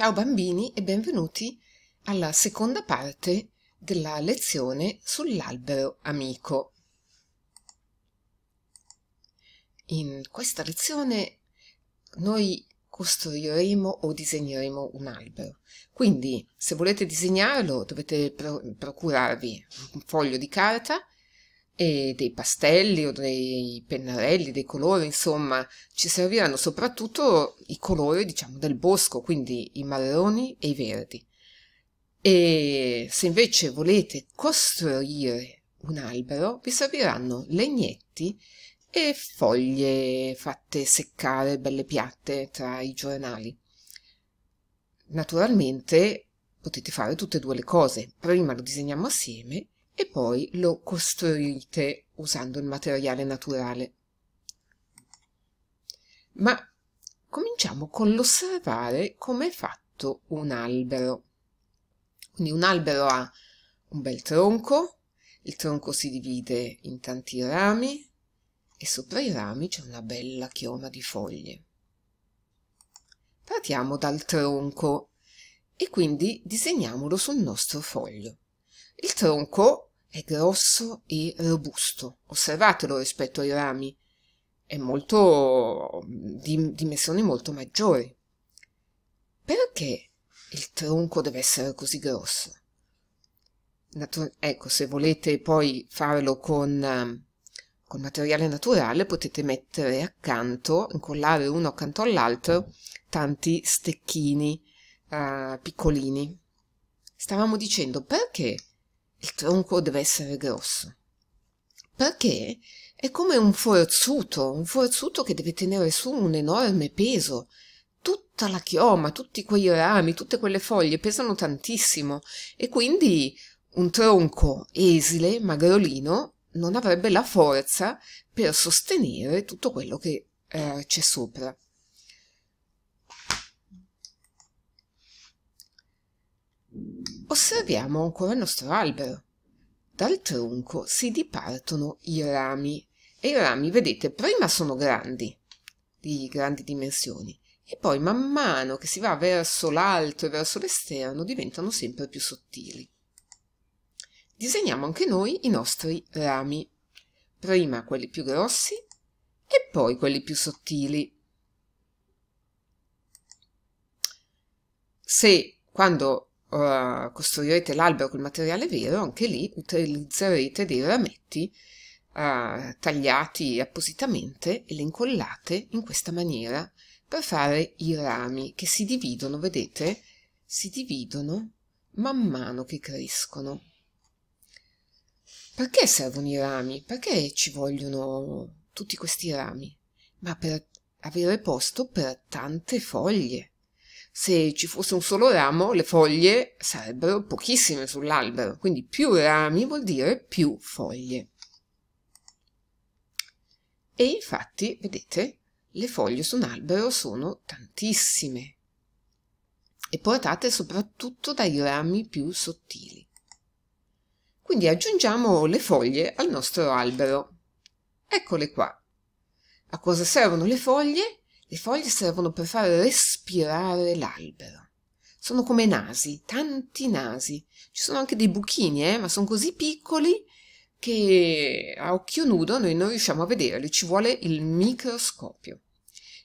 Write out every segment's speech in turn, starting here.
Ciao bambini e benvenuti alla seconda parte della lezione sull'albero amico. In questa lezione noi costruiremo o disegneremo un albero. Quindi se volete disegnarlo dovete procurarvi un foglio di carta e dei pastelli o dei pennarelli, dei colori, insomma, ci serviranno soprattutto i colori, diciamo, del bosco, quindi i marroni e i verdi. E se invece volete costruire un albero, vi serviranno legnetti e foglie fatte seccare belle piatte tra i giornali. Naturalmente potete fare tutte e due le cose. Prima lo disegniamo assieme e poi lo costruite usando il materiale naturale. Ma cominciamo con l'osservare come è fatto un albero. Quindi un albero ha un bel tronco, il tronco si divide in tanti rami e sopra i rami c'è una bella chioma di foglie. Partiamo dal tronco e quindi disegniamolo sul nostro foglio. Il tronco è grosso e robusto osservatelo rispetto ai rami è molto di dimensioni molto maggiori perché il tronco deve essere così grosso Natu ecco se volete poi farlo con con materiale naturale potete mettere accanto, incollare uno accanto all'altro, tanti stecchini uh, piccolini. Stavamo dicendo perché il tronco deve essere grosso. Perché è come un forzuto, un forzuto che deve tenere su un enorme peso. Tutta la chioma, tutti quei rami, tutte quelle foglie pesano tantissimo e quindi un tronco esile, magrolino, non avrebbe la forza per sostenere tutto quello che eh, c'è sopra. osserviamo ancora il nostro albero dal tronco si dipartono i rami e i rami vedete prima sono grandi di grandi dimensioni e poi man mano che si va verso l'alto e verso l'esterno diventano sempre più sottili disegniamo anche noi i nostri rami prima quelli più grossi e poi quelli più sottili se quando uh, costruirete l'albero col materiale vero, anche lì utilizzerete dei rametti uh, tagliati appositamente e li incollate in questa maniera per fare i rami che si dividono, vedete? Si dividono man mano che crescono. Perché servono i rami? Perché ci vogliono tutti questi rami? Ma per avere posto per tante foglie. Se ci fosse un solo ramo, le foglie sarebbero pochissime sull'albero, quindi più rami vuol dire più foglie. E infatti, vedete, le foglie su un albero sono tantissime e portate soprattutto dai rami più sottili. Quindi aggiungiamo le foglie al nostro albero. Eccole qua. A cosa servono le foglie? Le foglie servono per far respirare l'albero. Sono come nasi, tanti nasi. Ci sono anche dei buchini, eh, ma sono così piccoli che a occhio nudo noi non riusciamo a vederli, ci vuole il microscopio.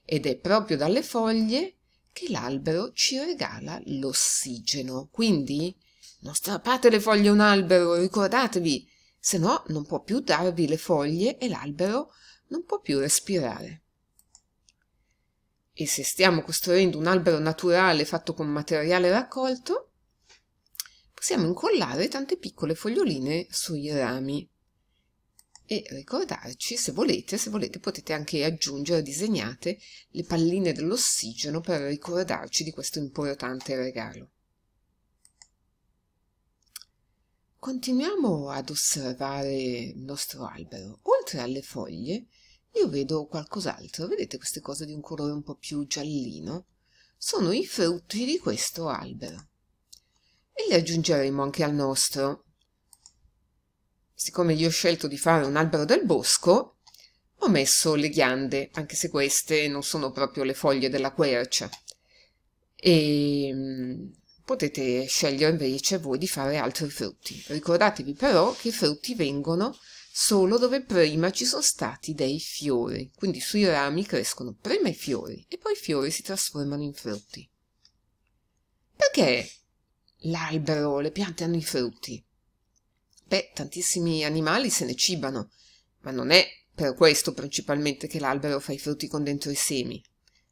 Ed è proprio dalle foglie che l'albero ci regala l'ossigeno. Quindi non strappate le foglie a un albero, ricordatevi, se no non può più darvi le foglie e l'albero non può più respirare e se stiamo costruendo un albero naturale fatto con materiale raccolto, possiamo incollare tante piccole foglioline sui rami e ricordarci, se volete, se volete potete anche aggiungere, disegnate le palline dell'ossigeno per ricordarci di questo importante regalo. Continuiamo ad osservare il nostro albero. Oltre alle foglie io vedo qualcos'altro, vedete queste cose di un colore un po' più giallino? Sono i frutti di questo albero. E li aggiungeremo anche al nostro. Siccome io ho scelto di fare un albero del bosco, ho messo le ghiande, anche se queste non sono proprio le foglie della quercia. E mm, potete scegliere invece voi di fare altri frutti. Ricordatevi però che i frutti vengono solo dove prima ci sono stati dei fiori, quindi sui rami crescono prima i fiori e poi i fiori si trasformano in frutti. Perché l'albero, le piante hanno i frutti? Beh, tantissimi animali se ne cibano, ma non è per questo principalmente che l'albero fa i frutti con dentro i semi.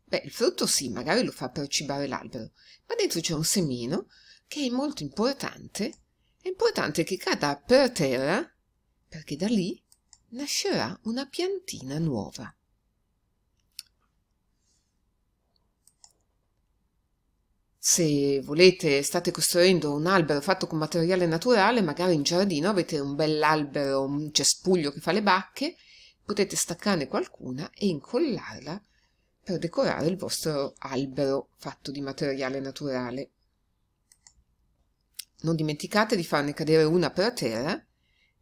Beh, il frutto sì, magari lo fa per cibare l'albero, ma dentro c'è un semino che è molto importante. È importante che cada per terra perché da lì nascerà una piantina nuova. Se volete, state costruendo un albero fatto con materiale naturale, magari in giardino avete un bell'albero, un cespuglio che fa le bacche, potete staccarne qualcuna e incollarla per decorare il vostro albero fatto di materiale naturale. Non dimenticate di farne cadere una per terra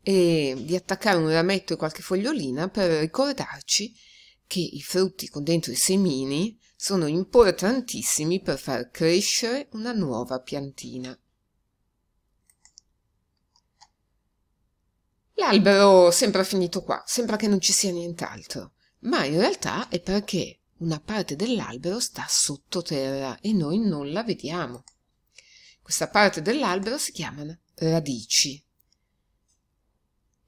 e di attaccare un rametto e qualche fogliolina per ricordarci che i frutti con dentro i semini sono importantissimi per far crescere una nuova piantina. L'albero sembra finito qua, sembra che non ci sia nient'altro, ma in realtà è perché una parte dell'albero sta sottoterra e noi non la vediamo. Questa parte dell'albero si chiama radici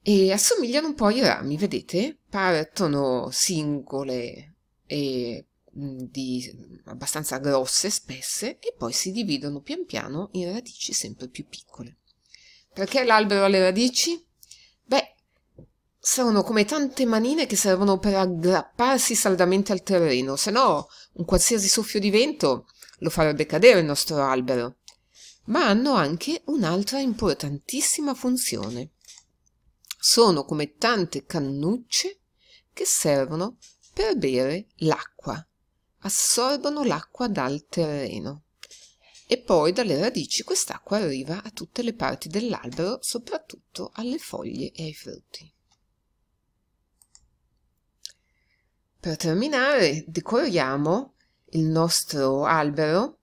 e assomigliano un po' ai rami, vedete? Partono singole e mm, di abbastanza grosse, spesse e poi si dividono pian piano in radici sempre più piccole. Perché l'albero ha le radici? Beh, sono come tante manine che servono per aggrapparsi saldamente al terreno, se no un qualsiasi soffio di vento lo farebbe cadere il nostro albero. Ma hanno anche un'altra importantissima funzione sono come tante cannucce che servono per bere l'acqua, assorbono l'acqua dal terreno e poi dalle radici quest'acqua arriva a tutte le parti dell'albero, soprattutto alle foglie e ai frutti. Per terminare decoriamo il nostro albero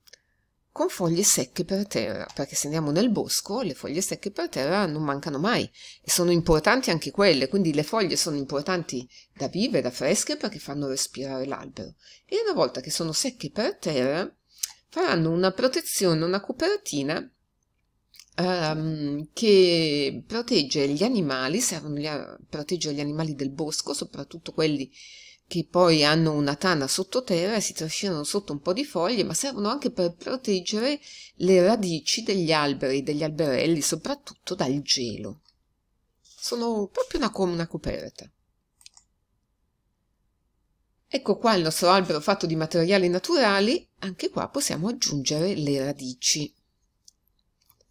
con foglie secche per terra, perché se andiamo nel bosco le foglie secche per terra non mancano mai e sono importanti anche quelle, quindi le foglie sono importanti da vive, da fresche perché fanno respirare l'albero e una volta che sono secche per terra faranno una protezione, una copertina um, che protegge gli animali, servono a proteggere gli animali del bosco, soprattutto quelli che che poi hanno una tana sottoterra e si trascinano sotto un po' di foglie, ma servono anche per proteggere le radici degli alberi, degli alberelli, soprattutto dal gelo. Sono proprio una, una coperta. Ecco qua il nostro albero fatto di materiali naturali, anche qua possiamo aggiungere le radici.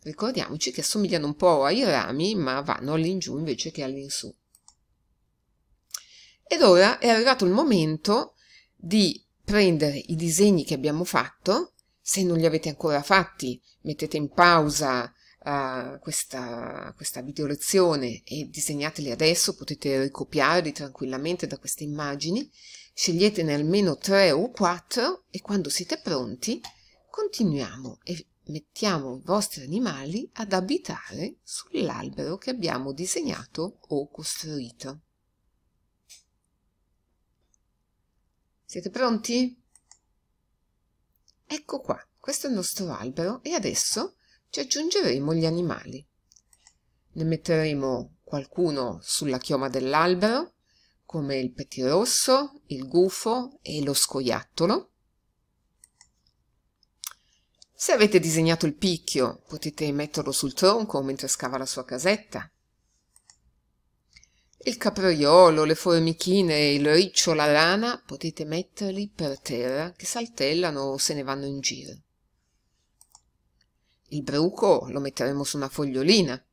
Ricordiamoci che assomigliano un po' ai rami, ma vanno all'ingiù invece che all'insù. Ed ora è arrivato il momento di prendere i disegni che abbiamo fatto, se non li avete ancora fatti mettete in pausa uh, questa, questa video lezione e disegnateli adesso, potete ricopiarli tranquillamente da queste immagini, sceglietene almeno 3 o 4 e quando siete pronti continuiamo e mettiamo i vostri animali ad abitare sull'albero che abbiamo disegnato o costruito. Siete pronti? Ecco qua, questo è il nostro albero e adesso ci aggiungeremo gli animali. Ne metteremo qualcuno sulla chioma dell'albero, come il pettirosso, il gufo e lo scoiattolo. Se avete disegnato il picchio, potete metterlo sul tronco mentre scava la sua casetta il capriolo le formichine il riccio la rana potete metterli per terra che saltellano o se ne vanno in giro il bruco lo metteremo su una fogliolina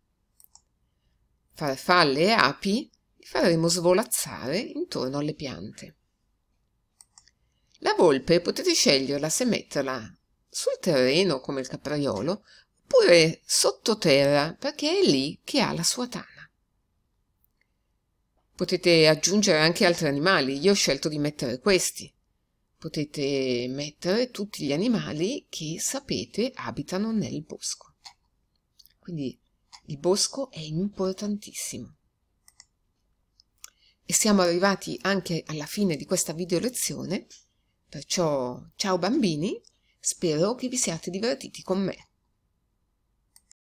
farfalle e api li faremo svolazzare intorno alle piante la volpe potete sceglierla se metterla sul terreno come il capraiolo oppure sottoterra perché è lì che ha la sua tana Potete aggiungere anche altri animali, io ho scelto di mettere questi. Potete mettere tutti gli animali che sapete abitano nel bosco. Quindi il bosco è importantissimo. E siamo arrivati anche alla fine di questa video lezione, perciò ciao bambini, spero che vi siate divertiti con me.